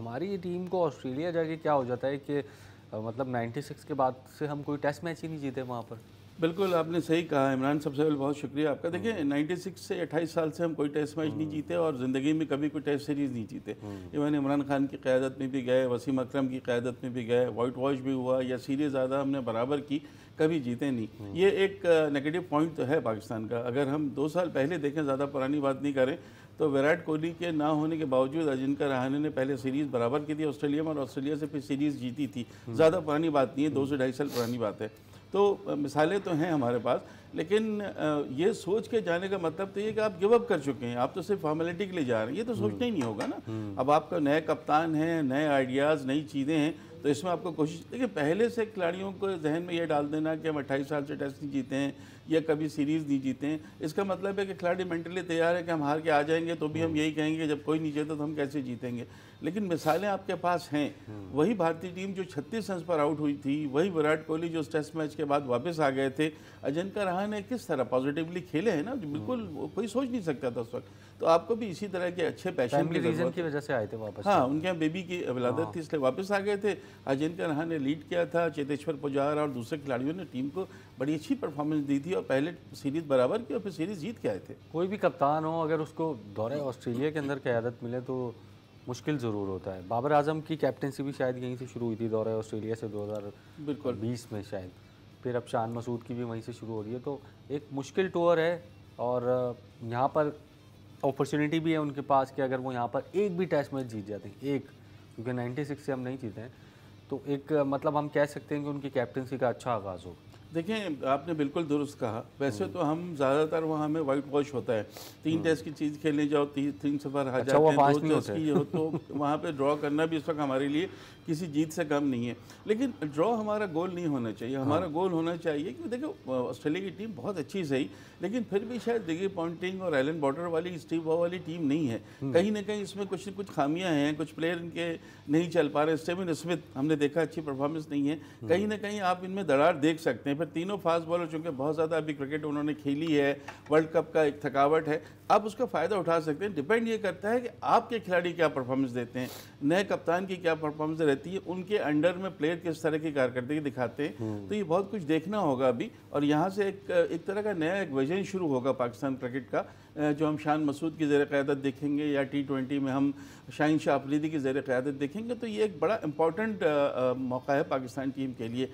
हमारी टीम को ऑस्ट्रेलिया जाके क्या हो जाता है कि मतलब 96 के बाद से हम कोई टेस्ट मैच ही नहीं जीते वहाँ पर बिल्कुल आपने सही कहा इमरान सबसे पहले बहुत शुक्रिया आपका देखिए 96 हम्म। से 28 साल से हम कोई टेस्ट मैच नहीं हम्म। जीते और ज़िंदगी में कभी कोई टेस्ट सीरीज़ नहीं जीते हम्म। इवन इमरान खान की क़्यादत में भी गए वसीम अकरम की क़्यादत में भी गए वाइट वॉश भी हुआ या सीरीज़ ज़्यादा हमने बराबर की कभी जीते नहीं ये एक नेगेटिव पॉइंट तो है पाकिस्तान का अगर हम दो साल पहले देखें ज़्यादा पुरानी बात नहीं करें तो विराट कोहली के ना होने के बावजूद अजिंका रहाने ने पहले सीरीज़ बराबर की थी ऑस्ट्रेलिया में और ऑस्ट्रेलिया से फिर सीरीज़ जीती थी ज़्यादा पुरानी बात नहीं है दो से ढाई साल पुरानी बात है तो मिसालें तो हैं हमारे पास लेकिन ये सोच के जाने का मतलब तो ये कि आप गिव अप कर चुके हैं आप तो सिर्फ फॉर्मेलिटी के लिए जा रहे हैं ये तो सोचना ही नहीं होगा ना हम्म। अब आपका नए कप्तान हैं नए आइडियाज़ नई चीज़ें हैं तो इसमें आपको कोशिश देखिए पहले से खिलाड़ियों को जहन में ये डाल देना कि हम अट्ठाईस साल से टेस्ट नहीं जीते हैं या कभी सीरीज़ नहीं जीते हैं इसका मतलब है कि खिलाड़ी मेंटली तैयार है कि हम हार के आ जाएंगे तो भी हम यही कहेंगे जब कोई नहीं जीता तो हम कैसे जीतेंगे लेकिन मिसालें आपके पास हैं वही भारतीय टीम जो छत्तीस रन पर आउट हुई थी वही विराट कोहली जो टेस्ट मैच के बाद वापस आ गए थे रहा ने किस तरह पॉजिटिवली खेले हैं ना बिल्कुल कोई सोच नहीं सकता था उस वक्त तो आपको भी इसी तरह के अच्छे पैशन की वजह से आए थे वापस हाँ उनके यहाँ बेबी की अवलादत हाँ। थी इसलिए वापस आ गए थे अजिंक्य रहा ने लीड किया था चेतेश्वर पुजार और दूसरे खिलाड़ियों ने टीम को बड़ी अच्छी परफॉर्मेंस दी थी और पहले सीरीज बराबर की और फिर सीरीज जीत के आए थे कोई भी कप्तान हो अगर उसको दौरे ऑस्ट्रेलिया के अंदर क्यादत मिले तो मुश्किल ज़रूर होता है बाबर आजम की कैप्टनसी भी शायद यहीं से शुरू हुई थी दौरे ऑस्ट्रेलिया से दो बिल्कुल बीस में शायद फिर अब शान मसूद की भी वहीं से शुरू हो रही है तो एक मुश्किल टूर है और यहाँ पर अपॉर्चुनिटी भी है उनके पास कि अगर वो यहाँ पर एक भी टेस्ट मैच जीत जाते हैं एक क्योंकि 96 से हम नहीं जीते हैं तो एक मतलब हम कह सकते हैं कि उनकी कैप्टनसी का अच्छा आगाज़ होगा देखें आपने बिल्कुल दुरुस्त कहा वैसे हम्म। तो हम ज़्यादातर वहाँ हमें वाइट वॉश होता है तीन टेस्ट हम्म। की चीज़ खेलने जाओ ती, तीन सफ़र हार अच्छा, जाते हैं दो टेस्ट की हो तो वहाँ पे ड्रॉ करना भी इस वक्त हमारे लिए किसी जीत से कम नहीं है लेकिन ड्रॉ हमारा गोल नहीं होना चाहिए हाँ। हमारा गोल होना चाहिए कि देखो ऑस्ट्रेलिया की टीम बहुत अच्छी सही लेकिन फिर भी शायद दिगी पॉइंटिंग और एलन बॉर्डर वाली स्टीव वॉ वाली टीम नहीं है हम्म। कहीं ना कहीं इसमें कुछ न कुछ खामियाँ हैं कुछ प्लेयर इनके नहीं चल पा रहे स्टेविन स्मिथ हमने देखा अच्छी परफॉर्मेंस नहीं है कहीं ना कहीं आप इनमें दरार देख सकते हैं पर तीनों फास्ट बॉलर चूँकि बहुत ज़्यादा अभी क्रिकेट उन्होंने खेली है वर्ल्ड कप का एक थकावट है आप उसका फ़ायदा उठा सकते हैं डिपेंड ये करता है कि आपके खिलाड़ी क्या परफॉर्मेंस देते हैं नए कप्तान की क्या परफॉर्मेंस रहती है उनके अंडर में प्लेयर किस तरह की कारकर्दगी दिखाते हैं हम्म। तो ये बहुत कुछ देखना होगा अभी और यहाँ से एक एक तरह का नया एक वजन शुरू होगा पाकिस्तान क्रिकेट का जो हम शान मसूद की ज़र क़्यादत देखेंगे या टी ट्वेंटी में हम शाहिन शाह अफरीदी की ज़र क़्यादत देखेंगे तो ये एक बड़ा इंपॉर्टेंट मौका है पाकिस्तान टीम के लिए